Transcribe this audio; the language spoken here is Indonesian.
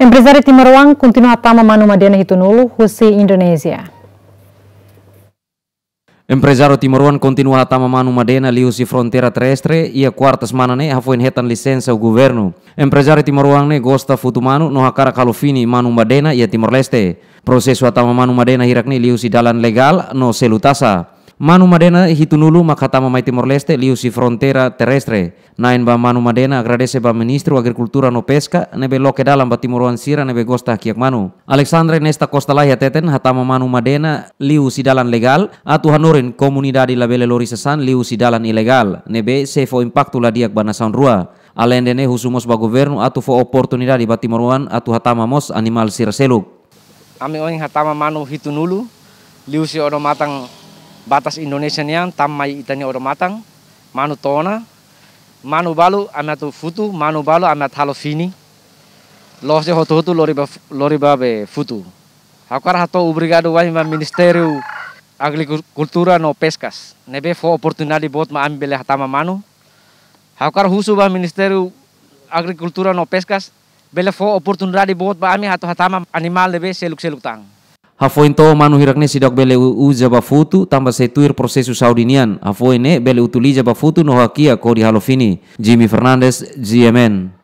Empresari Timur continua a tama manu madena hitunulu husi Indonesia. Empresari Timur continua a tama manu madena liusi frontera terrestre ia kuartas quartas manane hafuin hetan licença o governo. Timor Timoruan ne gosta manu no hakara kalufini manu madena ia Timur Timor-Leste. Prosesu a tama manu madena hirakni liusi dalan legal no selutasa. Manu Madena hitunulu makatama mamai Timor Leste liusi frontera terrestre. Nain ba Manu Madena agradece ba Ministro Agricultura no Pesca nebe loke dalam ba Timor Ansira nebe gosta kiak Manu. Alexandre Nesta Costa lahi teten hatama Manu Madena liusi dalan legal atu komunidadi la bele lori sesan liusi dalan ilegal nebe sefo impactu la diak nasan rua. alendene husumos ba governo atu fo oportunidadi ba Timoruan atu hatama mos animal sirseluk. Ami oin hatama Manu hitunulu liusi ono matang batas Indonesia yang tamai itani orang matang manu tona manu balu amatu futu manu balu amat halofini, fini hotu hotu lori ba lori ba be futu hakar hato ubrigado wai ma ministério agrikultura no peskas nebe fo opportunity bot ma ambele hatama manu arah husu ba ministério agrikultura no peskas bele fo opportunity bot ba ami hato hatama animal lebe seluk seluk tang hafointo manu hirakne sidak bele u jaba futu tambah setuir prosesu saudinian hafoine bele utuli jaba futu noha kia ko di halofini Jimmy Fernandez GMN